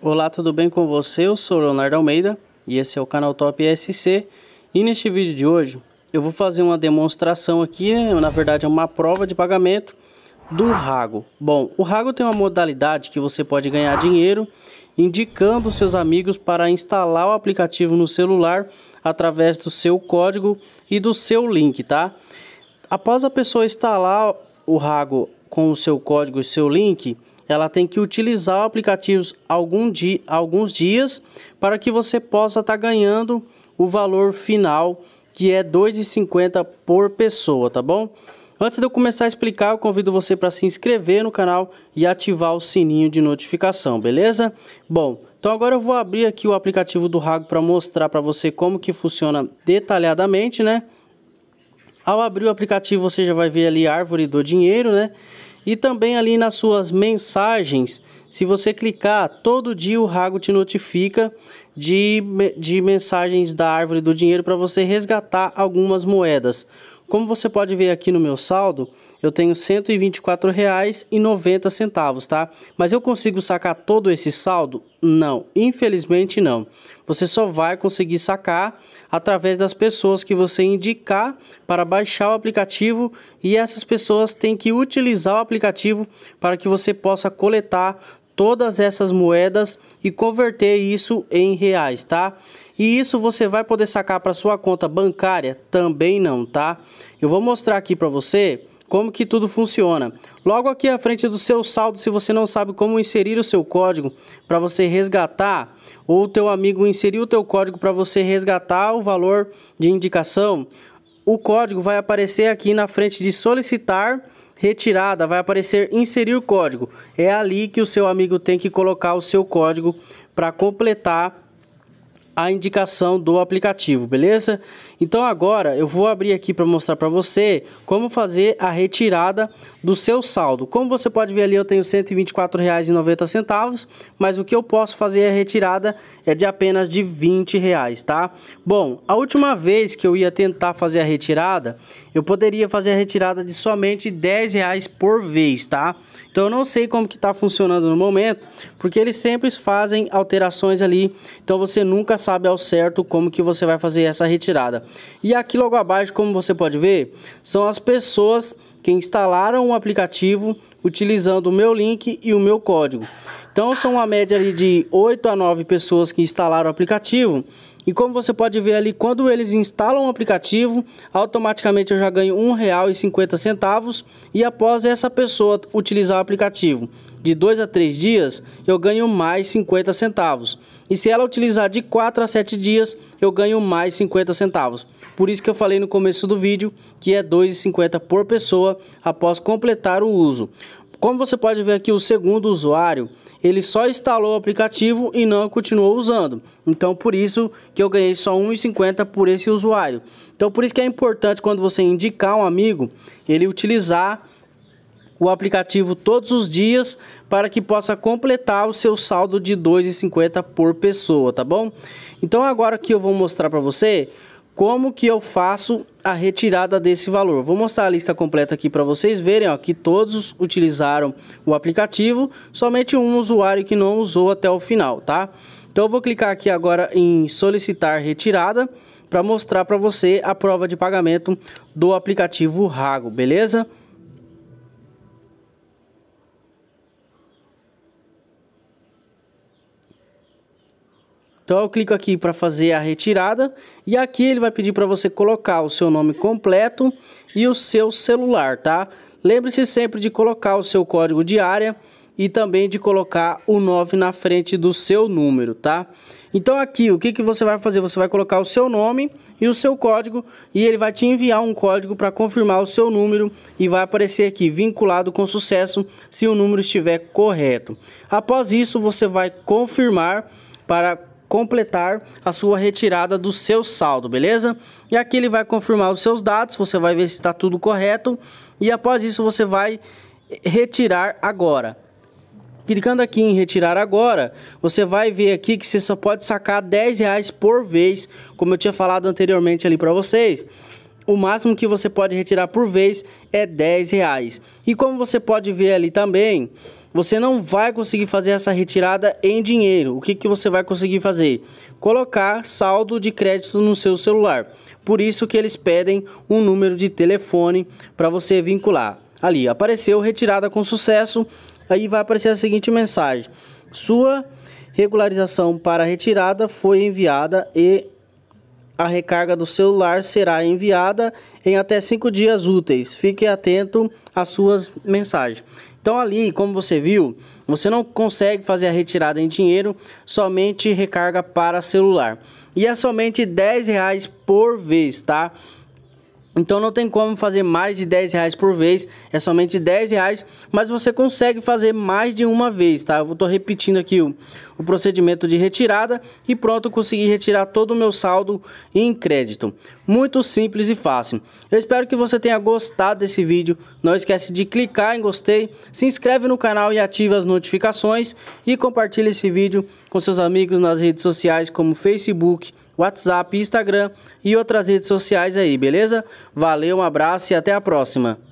Olá, tudo bem com você? Eu sou Leonardo Almeida e esse é o canal Top SC. E neste vídeo de hoje eu vou fazer uma demonstração aqui, né? na verdade é uma prova de pagamento do Rago. Bom, o Rago tem uma modalidade que você pode ganhar dinheiro indicando seus amigos para instalar o aplicativo no celular através do seu código e do seu link, tá? Após a pessoa instalar o Rago com o seu código e seu link, ela tem que utilizar aplicativos algum dia, alguns dias para que você possa estar tá ganhando o valor final que é 2,50 por pessoa, tá bom? Antes de eu começar a explicar, eu convido você para se inscrever no canal e ativar o sininho de notificação, beleza? Bom, então agora eu vou abrir aqui o aplicativo do Rago para mostrar para você como que funciona detalhadamente, né? Ao abrir o aplicativo, você já vai ver ali a árvore do dinheiro, né? E também ali nas suas mensagens, se você clicar, todo dia o Rago te notifica de, de mensagens da árvore do dinheiro para você resgatar algumas moedas. Como você pode ver aqui no meu saldo, eu tenho R$ 124,90, tá? Mas eu consigo sacar todo esse saldo? Não, infelizmente não. Você só vai conseguir sacar através das pessoas que você indicar para baixar o aplicativo e essas pessoas têm que utilizar o aplicativo para que você possa coletar todas essas moedas e converter isso em reais, tá? E isso você vai poder sacar para sua conta bancária? Também não, tá? Eu vou mostrar aqui para você como que tudo funciona. Logo aqui à frente do seu saldo, se você não sabe como inserir o seu código para você resgatar, ou o teu amigo inseriu o teu código para você resgatar o valor de indicação, o código vai aparecer aqui na frente de solicitar retirada, vai aparecer inserir código. É ali que o seu amigo tem que colocar o seu código para completar a indicação do aplicativo, beleza? Então agora eu vou abrir aqui para mostrar para você como fazer a retirada do seu saldo. Como você pode ver ali eu tenho R$ 124,90, mas o que eu posso fazer a retirada é de apenas de 20 reais, tá? Bom, a última vez que eu ia tentar fazer a retirada, eu poderia fazer a retirada de somente 10 reais por vez, tá? Então eu não sei como que tá funcionando no momento, porque eles sempre fazem alterações ali, então você nunca sabe ao certo como que você vai fazer essa retirada. E aqui logo abaixo, como você pode ver, são as pessoas que instalaram o aplicativo utilizando o meu link e o meu código. Então são uma média de 8 a 9 pessoas que instalaram o aplicativo e como você pode ver ali, quando eles instalam o aplicativo, automaticamente eu já ganho R$ 1,50 e após essa pessoa utilizar o aplicativo de 2 a 3 dias, eu ganho mais 50 centavos. E se ela utilizar de 4 a 7 dias, eu ganho mais 50 centavos. Por isso que eu falei no começo do vídeo que é 2,50 por pessoa após completar o uso. Como você pode ver aqui, o segundo usuário, ele só instalou o aplicativo e não continuou usando. Então, por isso que eu ganhei só 1,50 por esse usuário. Então, por isso que é importante quando você indicar um amigo, ele utilizar o aplicativo todos os dias para que possa completar o seu saldo de 2,50 por pessoa, tá bom? Então agora que eu vou mostrar para você como que eu faço a retirada desse valor. Vou mostrar a lista completa aqui para vocês verem ó, que todos utilizaram o aplicativo, somente um usuário que não usou até o final, tá? Então eu vou clicar aqui agora em solicitar retirada para mostrar para você a prova de pagamento do aplicativo Rago, beleza? Então eu clico aqui para fazer a retirada e aqui ele vai pedir para você colocar o seu nome completo e o seu celular, tá? Lembre-se sempre de colocar o seu código de área e também de colocar o 9 na frente do seu número, tá? Então aqui, o que, que você vai fazer? Você vai colocar o seu nome e o seu código e ele vai te enviar um código para confirmar o seu número e vai aparecer aqui vinculado com sucesso se o número estiver correto. Após isso, você vai confirmar para completar a sua retirada do seu saldo, beleza? E aqui ele vai confirmar os seus dados, você vai ver se está tudo correto e após isso você vai retirar agora. Clicando aqui em retirar agora, você vai ver aqui que você só pode sacar 10 reais por vez, como eu tinha falado anteriormente ali para vocês. O máximo que você pode retirar por vez é 10 reais. E como você pode ver ali também, você não vai conseguir fazer essa retirada em dinheiro. O que, que você vai conseguir fazer? Colocar saldo de crédito no seu celular. Por isso que eles pedem um número de telefone para você vincular. Ali, apareceu retirada com sucesso. Aí vai aparecer a seguinte mensagem: Sua regularização para retirada foi enviada e a recarga do celular será enviada em até 5 dias úteis. Fique atento às suas mensagens. Então ali, como você viu, você não consegue fazer a retirada em dinheiro, somente recarga para celular. E é somente 10 reais por vez, tá? Então não tem como fazer mais de 10 reais por vez, é somente 10 reais, mas você consegue fazer mais de uma vez, tá? Eu estou repetindo aqui o, o procedimento de retirada e pronto, consegui retirar todo o meu saldo em crédito. Muito simples e fácil. Eu espero que você tenha gostado desse vídeo. Não esquece de clicar em gostei, se inscreve no canal e ativa as notificações e compartilha esse vídeo com seus amigos nas redes sociais como Facebook, WhatsApp, Instagram e outras redes sociais aí, beleza? Valeu, um abraço e até a próxima.